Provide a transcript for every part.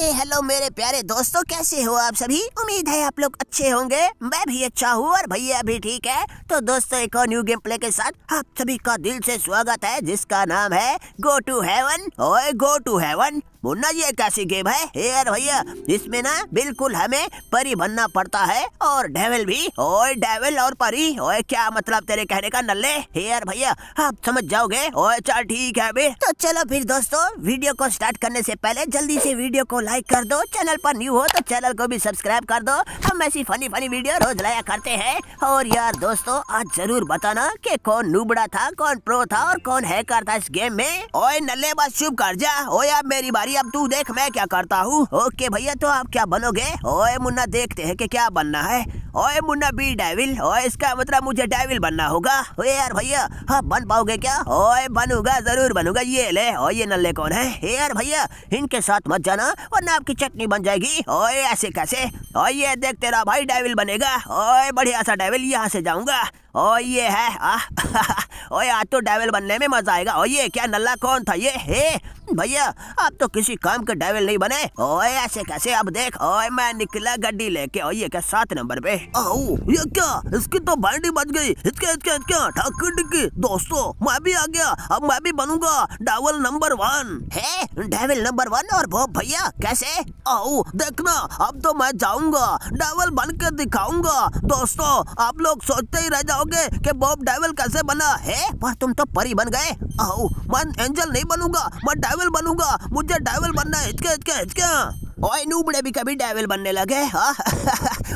Hello मेरे प्यारे दोस्तों कैसे हो आप सभी उम्मीद है आप लोग अच्छे होंगे मैं भी अच्छा हूँ और भैया भी ठीक है तो दोस्तों एक और न्यू गेम प्ले के साथ आप सभी का दिल से स्वागत है जिसका नाम है गो टू हेवन ओए गो टू हेवन मुन्ना ये कैसी गेम है यार भैया इसमें ना बिल्कुल हमें परी बनना पड़ता है और डेविल भी ओए डेविल और परी ओए क्या मतलब तेरे कहने का नल्ले यार भैया आप समझ जाओगे ओए चल ठीक है अभी तो चलो फिर दोस्तों वीडियो को स्टार्ट करने से पहले जल्दी से वीडियो को लाइक कर दो चैनल पर न्यू हो तो चैनल को भी सब्सक्राइब कर दो हम ऐसी फनी फनी वीडियो रोज लाया करते हैं और यार दोस्तों आज जरूर बताना की कौन नूबड़ा था कौन प्रो था और कौन हैकर था इस गेम में ओए नल्ले बस चुप कर जा मेरी बारी भाई अब तू देख मैं क्या करता हूँ ओके भैया तो आप क्या बनोगे ओए मुन्ना देखते हैं कि क्या बनना है ओए मुन्ना बी डेविल ओए इसका मतलब मुझे डेविल बनना होगा ओए यार भैया हाँ बन पाओगे क्या ओए बनूगा जरूर बनूगा ये ले ओ ये नल्ले कौन है यार भैया इनके साथ मत जाना वरना आपकी चटनी बन जाएगी ओए ऐसे कैसे ओए ये देख तेरा भाई डेविल बनेगा ओए बढ़िया सा डेविल यहाँ से जाऊंगा और ये है ओए आज तो डेवल बनने में मजा आएगा ओ ये क्या नल्ला कौन था ये हे भैया आप तो किसी काम के डेवल नहीं बने ओए ऐसे कैसे अब देख ओए मैं निकला गड्डी लेके ओ ये क्या सात नंबर पे आओ ये क्या इसकी तो बाल्टी बच गई इसके इसके इसके ठकी टिकी दोस्तों मैं भी आ गया अब मैं भी बनूंगा डेवल नंबर वन है डेवल नंबर वन और वो भैया कैसे आओ देखना अब तो मैं जाऊंगा डेवल बन के दिखाऊंगा दोस्तों आप लोग सोचते ही रह जाओ बताओगे कि बॉब डाइवल कैसे बना है पर तुम तो परी बन गए आओ मैं एंजल नहीं बनूंगा मैं डाइवल बनूंगा मुझे डाइवल बनना है इसके इसके इसके ओए नूबड़े भी कभी डेविल बनने लगे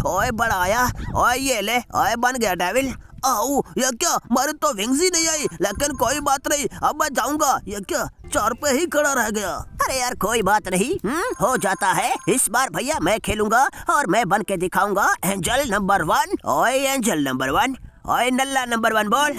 ओए बड़ाया ओए ये ले ओए बन गया डेविल आओ ये क्या मारे तो विंग्स ही नहीं आई लेकिन कोई बात नहीं अब मैं जाऊंगा ये क्या चार पे ही खड़ा रह गया अरे यार कोई बात नहीं हुँ? हम्म, हो जाता है इस बार भैया मैं खेलूंगा और मैं बन के दिखाऊंगा एंजल नंबर वन ओए एंजल नंबर वन ओए नल्ला नंबर वन बोल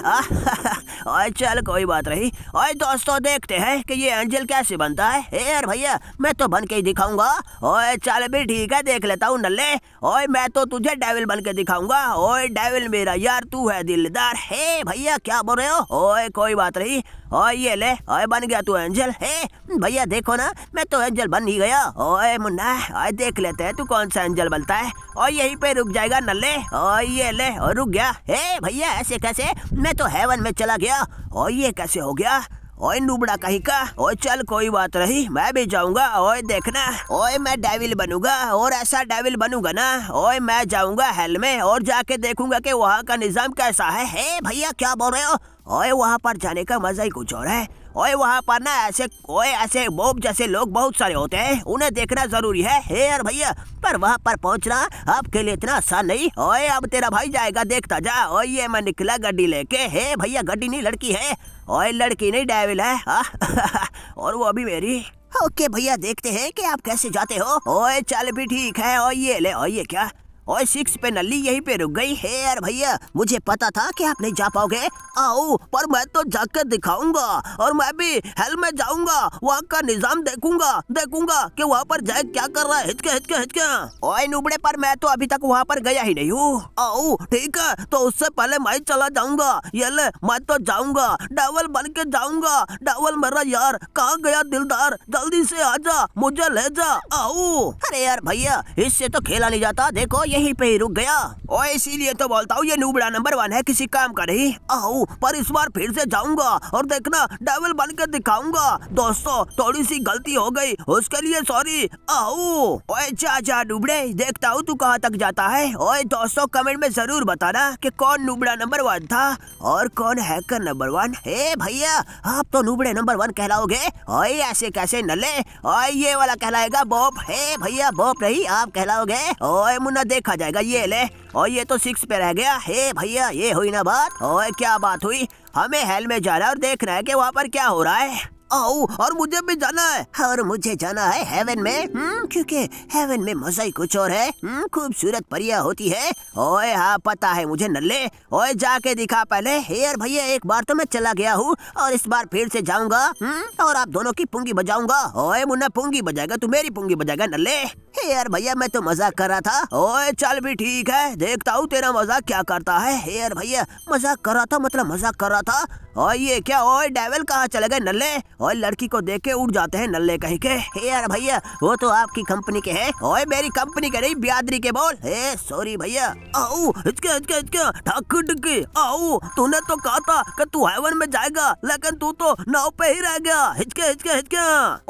ओए चल कोई बात नहीं ओए दोस्तों देखते हैं कि ये एंजल कैसे बनता है ए यार भैया मैं तो बन के ही दिखाऊंगा ओए चल भी ठीक है देख लेता हूँ नल्ले ओए मैं तो तुझे डेविल बन के दिखाऊंगा ओए डेविल मेरा यार तू है दिलदार हे भैया क्या बोल रहे हो ओए कोई बात नहीं ओए ये ले ओए बन गया तू एंजल हे भैया देखो ना मैं तो एंजल बन ही गया ओए मुन्ना ओए देख लेते हैं तू कौन सा एंजल बनता है और यहीं पे रुक जाएगा नल्ले ओए ये ले और रुक गया हे भैया ऐसे कैसे मैं तो हेवन में चला गया और ये कैसे हो गया ओए नुबड़ा कहीं का ओए चल कोई बात नहीं मैं भी जाऊंगा ओए देखना ओए मैं डेविल बनूंगा और ऐसा डेविल बनूंगा ना ओए मैं जाऊंगा हेल में और जाके देखूंगा कि वहाँ का निजाम कैसा है हे भैया क्या बोल रहे हो ओए वहाँ पर जाने का मजा ही कुछ और है और वहाँ पर ना ऐसे कोई ऐसे मोब जैसे लोग बहुत सारे होते हैं उन्हें देखना जरूरी है हे यार भैया पर वहाँ पर पहुँचना आपके लिए इतना आसान नहीं ओए अब तेरा भाई जाएगा देखता जा ओए ये मैं निकला गड्डी लेके हे भैया गड्डी नहीं लड़की है ओए लड़की नहीं डेविल है और वो अभी मेरी ओके भैया देखते हैं कि आप कैसे जाते हो ओए चल भी ठीक है ओए ये ले ओए ये क्या और सिक्स पे नली यहीं पे रुक गई है यार भैया मुझे पता था कि आप नहीं जा पाओगे आओ पर मैं तो जाकर दिखाऊंगा और मैं भी हेल में जाऊंगा वहाँ का निजाम देखूंगा देखूंगा कि वहाँ पर जैक क्या कर रहा है हिचके हिचके हिचके ओए नुबड़े पर मैं तो अभी तक वहाँ पर गया ही नहीं हूँ आओ ठीक है तो उससे पहले मैं चला जाऊंगा ये ले मैं तो जाऊंगा डबल बन के जाऊंगा डबल मेरा यार कहा गया दिलदार जल्दी से जा मुझे ले जा आओ अरे यार भैया इससे तो खेला नहीं जाता देखो यहीं पे ही रुक गया और इसीलिए तो बोलता हूँ ये नूबड़ा नंबर वन है किसी काम का नहीं आओ पर इस बार फिर से जाऊंगा और देखना डेविल बन के दिखाऊंगा दोस्तों थोड़ी सी गलती हो गई उसके लिए सॉरी आओ ओए जा जा नूबड़े देखता हूँ तू कहाँ तक जाता है ओए दोस्तों कमेंट में जरूर बताना की कौन नूबड़ा नंबर वन था और कौन हैकर नंबर वन हे भैया आप तो नूबड़े नंबर वन कहलाओगे ओए ऐसे कैसे नले ओए ये वाला कहलाएगा बॉप हे भैया बॉप नहीं आप कहलाओगे ओए मुन्ना देख देखा जाएगा ये ले और ये तो सिक्स पे रह गया हे भैया ये हुई ना बात और क्या बात हुई हमें हेल में जाना और देखना है कि वहाँ पर क्या हो रहा है आओ और मुझे भी जाना है और मुझे जाना है हेवन में हम्म, क्योंकि हेवन में मजा ही कुछ और है हम्म, खूबसूरत परिया होती है ओए हाँ पता है मुझे नल्ले ओए जाके दिखा पहले हेयर भैया एक बार तो मैं चला गया हूँ और इस बार फिर से जाऊंगा हम्म, और आप दोनों की पुंगी बजाऊंगा ओए मुन्ना पुंगी बजाएगा तू मेरी पुंगी बजाएगा नल्ले हे यार भैया मैं तो मजाक कर रहा था ओए चल भी ठीक है देखता हूँ तेरा मजाक क्या करता है हे यार भैया मजाक कर रहा था मतलब मजाक कर रहा था और ये क्या ओए डेवल कहाँ चले गए नल्ले और लड़की को देख के उठ जाते हैं नल्ले कहीं के हे यार भैया वो तो आपकी कंपनी के है ओए मेरी कंपनी के नहीं बियादरी के बोल हे सॉरी भैया आओ इसके इसके इसके ठक ठक आओ तूने तो कहा था कि तू हेवन में जाएगा लेकिन तू तो नाव पे ही रह गया हिचके हिचके हिचके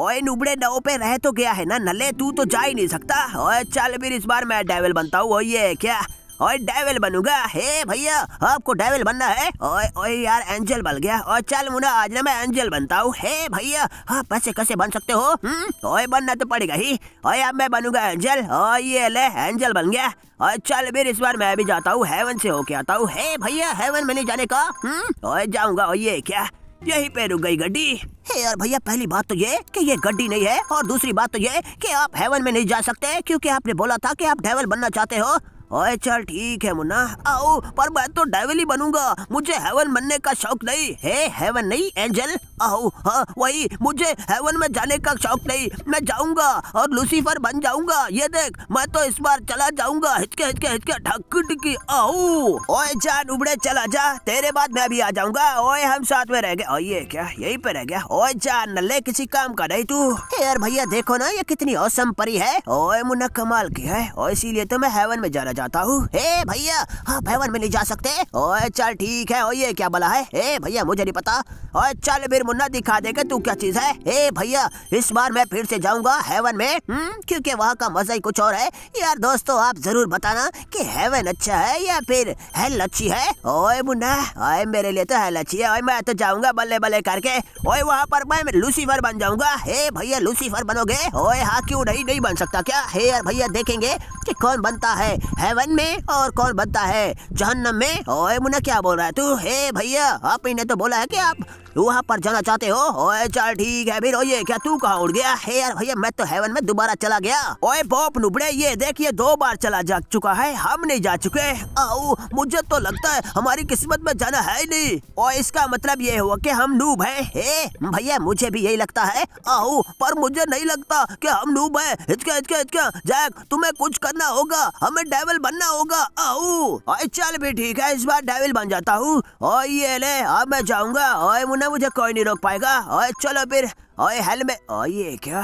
ओए नुबड़े नाव पे रह तो गया है ना नल्ले तू तो जा ही नहीं सकता और चल फिर इस बार मैं डेवल बनता हूँ ये क्या और डेवल बनूंगा हे भैया आपको डेवल बनना है ओए ओए यार एंजल बन गया और चल मुना आज ना मैं एंजल बनता हूँ हे भैया आप ऐसे कैसे बन सकते हो हम्म? ओए बनना तो पड़ेगा ही ओए अब मैं बनूंगा एंजल और ये ले एंजल बन गया और चल फिर इस बार मैं भी जाता हूँ हेवन से होके आता हूँ हे भैया हेवन में नहीं जाने का हम्म? जाऊंगा और ये क्या यही पे रुक गई गड्डी यार भैया पहली बात तो ये कि ये गड्डी नहीं है और दूसरी बात तो ये कि आप हेवन में नहीं जा सकते क्योंकि आपने बोला था कि आप डेवल बनना चाहते हो ओए चल ठीक है मुन्ना आओ पर मैं तो डेविल ही बनूंगा मुझे हेवन बनने का शौक नहीं है हेवन नहीं एंजल आओ हाँ वही मुझे हेवन में जाने का शौक नहीं मैं जाऊंगा और लूसीफर बन जाऊंगा ये देख मैं तो इस बार चला जाऊंगा हिचके हिचके हिचके ढक टिकी आओ ओए जान उबड़े चला जा तेरे बाद मैं भी आ जाऊंगा ओए हम साथ में रह गए ये क्या यही पे रह गया ओए जान नल्ले किसी काम का नहीं तू यार भैया देखो ना ये कितनी औसम परी है ओए मुन्ना कमाल की है और इसीलिए तो मैं हेवन में जाना जाता हूँ हे भैया हाँ भवन में नहीं जा सकते ओए चल ठीक है ये क्या बला है हे भैया मुझे नहीं पता ओए चल फिर मुन्ना दिखा देगा तू क्या चीज है हे भैया इस बार मैं फिर से जाऊंगा हेवन में हम्म? क्योंकि वहाँ का मजा ही कुछ और है यार दोस्तों आप जरूर बताना कि हेवन अच्छा है या फिर हेल अच्छी है ओए मुन्ना ओए मेरे लिए तो हेल अच्छी है ओए मैं तो जाऊंगा बल्ले बल्ले करके ओए वहाँ पर मैं लूसीफर बन जाऊंगा हे भैया लूसीफर बनोगे ओए हाँ क्यों नहीं नहीं बन सकता क्या हे यार भैया देखेंगे की कौन बनता है हेवन में और कौन बनता है जहन्नम में ओए मुन्ना क्या बोल रहा है तू हे भैया आपने तो बोला है कि आप वहाँ पर जाना चाहते हो ओए चल ठीक है फिर ये क्या तू कहा उड़ गया है यार भैया मैं तो हेवन में दोबारा चला गया ओए बॉप नुबड़े ये देखिए दो बार चला जा चुका है हम नहीं जा चुके आओ मुझे तो लगता है हमारी किस्मत में जाना है नहीं और इसका मतलब ये हुआ की हम नूब है भैया मुझे भी यही लगता है आओ पर मुझे नहीं लगता की हम नूब है हिचका हिचका हिचका जैक तुम्हें कुछ करना होगा हमें डेवल बनना होगा आओ चल भी ठीक है इस बार डेविल बन जाता हूँ और ये ले अब मैं जाऊंगा और मुन्ना ना मुझे कोई नहीं रोक पाएगा ओए चलो फिर ओए हेलमेट ओए ये क्या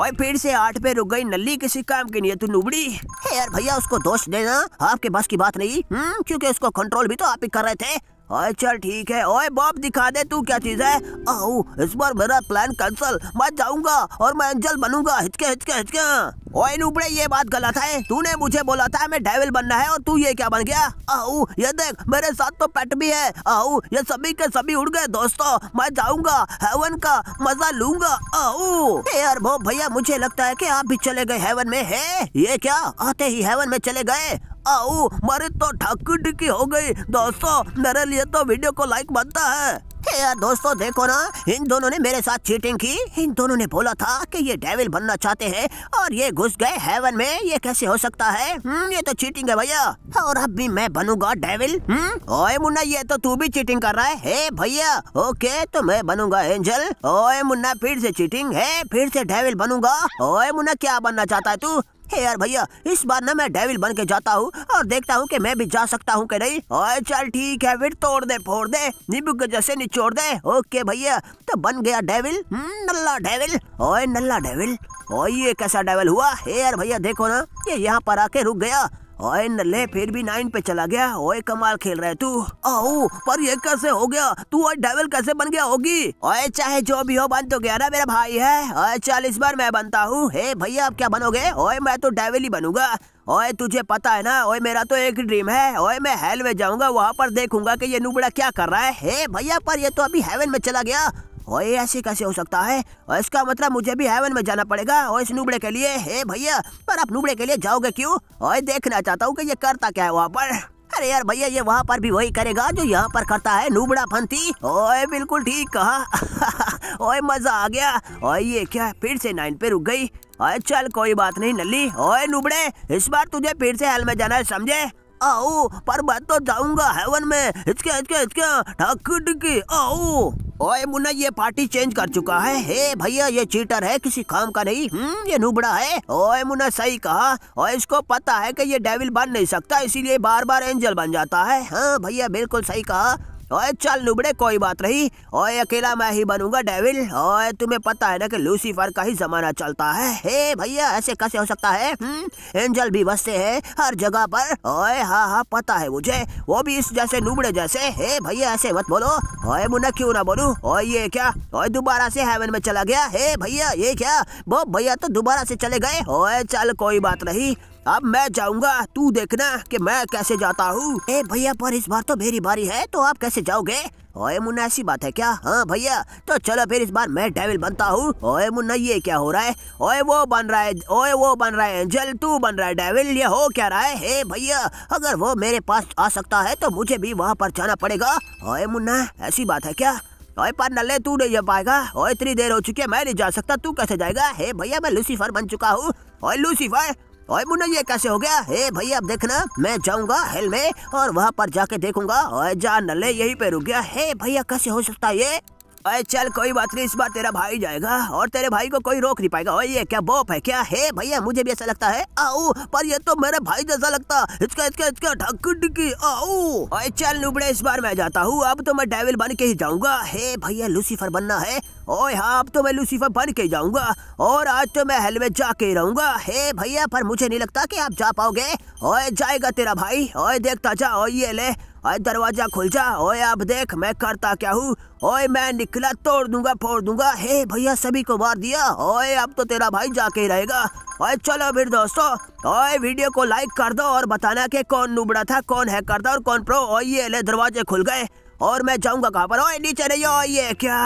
ओए फिर से आठ पे रुक गई नली किसी काम की नहीं है तू नुबड़ी है यार भैया उसको दोष देना आपके बस की बात नहीं हम्म क्योंकि उसको कंट्रोल भी तो आप ही कर रहे थे ओए चल ठीक है ओए बॉब दिखा दे तू क्या चीज है आओ इस बार मेरा प्लान कैंसल मैं जाऊंगा और मैं एंजल बनूंगा हिचके हिचके हिचके ओए नूपड़े ये बात गलत है तूने मुझे बोला था मैं डेविल बनना है और तू ये क्या बन गया आहू ये देख मेरे साथ तो पेट भी है आहू ये सभी के सभी उड़ गए दोस्तों मैं जाऊंगा हेवन का मजा लूंगा आहू यार भो भैया मुझे लगता है कि आप भी चले गए हेवन में है ये क्या आते ही हेवन में चले गए आओ मरे तो ढकी ढकी हो गई दोस्तों मेरे लिए तो वीडियो को लाइक बनता है यार दोस्तों देखो ना इन दोनों ने मेरे साथ चीटिंग की इन दोनों ने बोला था कि ये डेविल बनना चाहते हैं और ये घुस गए हेवन में ये कैसे हो सकता है हम्म, ये तो चीटिंग है भैया और अब भी मैं बनूंगा डेविल हम्म, ओए मुन्ना ये तो तू भी चीटिंग कर रहा है हे भैया ओके तो मैं बनूंगा एंजल ओए मुन्ना फिर से चीटिंग है फिर से डेविल बनूंगा ओए मुन्ना क्या बनना चाहता है तू हे यार भैया इस बार ना मैं डेविल बन के जाता हूँ और देखता हूँ कि मैं भी जा सकता हूँ कि नहीं और चल ठीक है फिर तोड़ दे फोड़ दे नींबू के जैसे निचोड़ दे ओके भैया तो बन गया डेविल हम्म, नल्ला डेविल ओए नल्ला डेविल ओ ये कैसा डेविल हुआ हे यार भैया देखो ना ये यहाँ पर आके रुक गया ओए नल्ले फिर भी नाइन पे चला गया ओए कमाल खेल रहा है तू आओ पर ये कैसे हो गया तू और डेविल कैसे बन गया होगी ओए चाहे जो भी हो बन तो गया ना मेरा भाई है ओए चल इस बार मैं बनता हूँ हे भैया आप क्या बनोगे ओए मैं तो डेविल ही बनूंगा ओए तुझे पता है ना ओए मेरा तो एक ड्रीम है ओए मैं हेल में जाऊंगा वहाँ पर देखूंगा कि ये नुबड़ा क्या कर रहा है हे भैया पर ये तो अभी हेवन में चला गया ओए ऐसे कैसे हो सकता है और इसका मतलब मुझे भी हेवन में जाना पड़ेगा और इस नूबड़े के लिए हे भैया पर आप नूबड़े के लिए जाओगे क्यों और देखना चाहता हूँ कि ये करता क्या है वहाँ पर अरे यार भैया ये वहाँ पर भी वही करेगा जो यहाँ पर करता है नूबड़ा फंती ओए बिल्कुल ठीक कहा ओए मजा आ गया और ये क्या फिर से नाइन पे रुक गई अरे चल कोई बात नहीं नली ओए नुबड़े इस बार तुझे फिर से हेल में जाना है समझे आओ पर मैं तो जाऊंगा हेवन में इसके इसके इसके ठक टिकी आओ ओए मुन्ना ये पार्टी चेंज कर चुका है हे भैया ये चीटर है किसी काम का नहीं हम्म ये नुबड़ा है ओए मुन्ना सही कहा और इसको पता है कि ये डेविल बन नहीं सकता इसीलिए बार बार एंजल बन जाता है हाँ भैया बिल्कुल सही कहा ओए चल लुबड़े कोई बात नहीं ओए अकेला मैं ही बनूंगा डेविल ओए तुम्हें पता है ना कि लूसीफर का ही जमाना चलता है हे भैया ऐसे कैसे हो सकता है हम्म, एंजल भी बसते हैं हर जगह पर ओए हाँ हाँ पता है मुझे वो भी इस जैसे लुबड़े जैसे हे भैया ऐसे मत बोलो ओए मुन्ना क्यों ना बोलू ओए ये क्या ओए दोबारा से हेवन में चला गया हे भैया ये क्या वो भैया तो दोबारा से चले गए ओए चल कोई बात नहीं अब मैं जाऊंगा तू देखना कि मैं कैसे जाता हूँ ए भैया पर इस बार तो मेरी बारी है तो आप कैसे जाओगे ओए मुन्ना ऐसी बात है क्या हाँ भैया तो चलो फिर इस बार मैं डेविल बनता हूँ ओए मुन्ना ये क्या हो रहा है ओए वो बन रहा है ओए वो बन रहा है एंजल तू बन रहा है डेविल ये हो क्या रहा है हे भैया अगर वो मेरे पास आ सकता है तो मुझे भी वहाँ पर जाना पड़ेगा ओए मुन्ना ऐसी बात है क्या ओए पर नल्ले तू नहीं जा पाएगा ओए इतनी देर हो चुकी है मैं नहीं जा सकता तू कैसे जाएगा हे भैया मैं लूसीफर बन चुका हूँ ओए लूसीफर ओए मुन्ना ये कैसे हो गया हे भैया अब देखना मैं जाऊंगा हेल में और वहाँ पर जाके देखूंगा ओए जा ले यही पे रुक गया हे भैया कैसे हो सकता है ये अरे चल कोई बात नहीं इस बार तेरा भाई जाएगा और तेरे भाई को कोई रोक नहीं पाएगा ये क्या बोप है क्या है भैया मुझे भी ऐसा लगता है आओ पर ये तो मेरे भाई जैसा लगता इसका इसका इसका ढकी आओ अरे चल लुबड़े इस बार मैं जाता हूँ अब तो मैं डेविल बन के ही जाऊंगा हे भैया लूसीफर बनना है ओए हाँ अब तो मैं लूसीफर बन के जाऊंगा और आज तो मैं हेलमेट जाके रहूंगा हे भैया पर मुझे नहीं लगता कि आप जा पाओगे ओए जाएगा तेरा भाई ओए देखता जा ओए ये ले आए दरवाजा खुल जा ओए आप देख मैं करता क्या हूँ ओए मैं निकला तोड़ दूंगा फोड़ दूंगा हे भैया सभी को मार दिया ओए अब तो तेरा भाई जाके ही रहेगा ओए चलो फिर दोस्तों ओए वीडियो को लाइक कर दो और बताना कि कौन नुबड़ा था कौन है करता और कौन प्रो ओए ये ले दरवाजे खुल गए और मैं जाऊंगा कहाँ पर ओए नीचे नहीं ओए ये क्या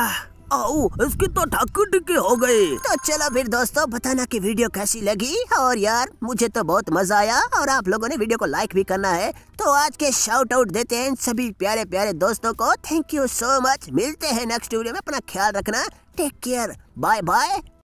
आओ इसकी तो ठाकी टिकी हो गई तो चलो फिर दोस्तों बताना कि वीडियो कैसी लगी और यार मुझे तो बहुत मजा आया और आप लोगों ने वीडियो को लाइक भी करना है तो आज के शाउट आउट देते हैं सभी प्यारे प्यारे दोस्तों को थैंक यू सो मच मिलते हैं नेक्स्ट वीडियो में अपना ख्याल रखना टेक केयर बाय बाय